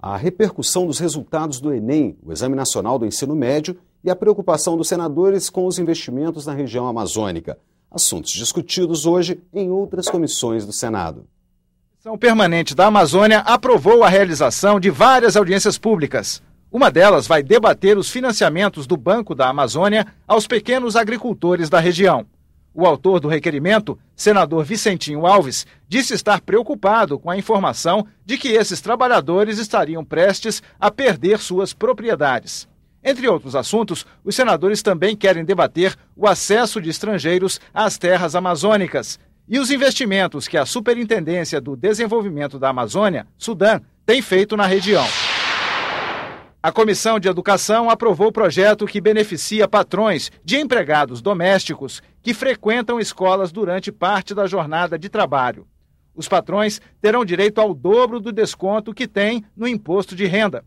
a repercussão dos resultados do Enem, o Exame Nacional do Ensino Médio, e a preocupação dos senadores com os investimentos na região amazônica. Assuntos discutidos hoje em outras comissões do Senado. A Comissão Permanente da Amazônia aprovou a realização de várias audiências públicas. Uma delas vai debater os financiamentos do Banco da Amazônia aos pequenos agricultores da região. O autor do requerimento, senador Vicentinho Alves, disse estar preocupado com a informação de que esses trabalhadores estariam prestes a perder suas propriedades. Entre outros assuntos, os senadores também querem debater o acesso de estrangeiros às terras amazônicas e os investimentos que a Superintendência do Desenvolvimento da Amazônia, Sudã, tem feito na região. A Comissão de Educação aprovou o projeto que beneficia patrões de empregados domésticos que frequentam escolas durante parte da jornada de trabalho. Os patrões terão direito ao dobro do desconto que têm no imposto de renda.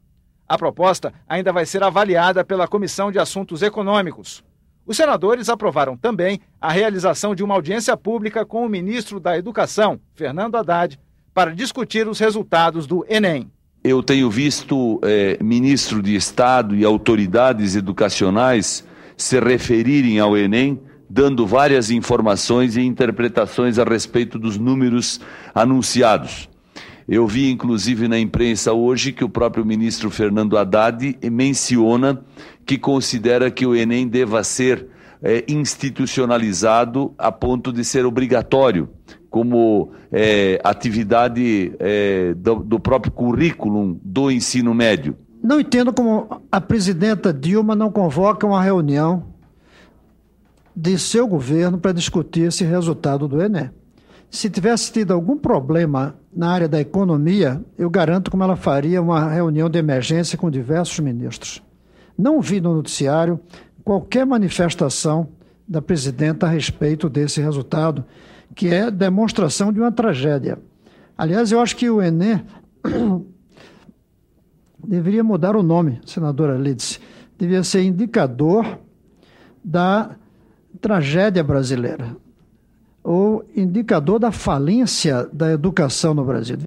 A proposta ainda vai ser avaliada pela Comissão de Assuntos Econômicos. Os senadores aprovaram também a realização de uma audiência pública com o ministro da Educação, Fernando Haddad, para discutir os resultados do Enem. Eu tenho visto é, ministro de Estado e autoridades educacionais se referirem ao Enem, dando várias informações e interpretações a respeito dos números anunciados. Eu vi, inclusive, na imprensa hoje que o próprio ministro Fernando Haddad menciona que considera que o Enem deva ser é, institucionalizado a ponto de ser obrigatório como é, atividade é, do, do próprio currículo do ensino médio. Não entendo como a presidenta Dilma não convoca uma reunião de seu governo para discutir esse resultado do Enem. Se tivesse tido algum problema na área da economia, eu garanto como ela faria uma reunião de emergência com diversos ministros. Não vi no noticiário qualquer manifestação da presidenta a respeito desse resultado, que é demonstração de uma tragédia. Aliás, eu acho que o Enem deveria mudar o nome, senadora Lidice. Devia ser indicador da tragédia brasileira ou indicador da falência da educação no Brasil.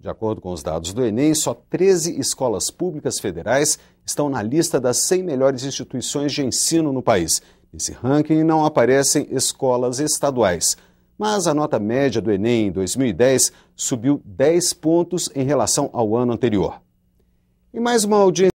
De acordo com os dados do Enem, só 13 escolas públicas federais estão na lista das 100 melhores instituições de ensino no país. Nesse ranking não aparecem escolas estaduais, mas a nota média do Enem em 2010 subiu 10 pontos em relação ao ano anterior. E mais uma audiência.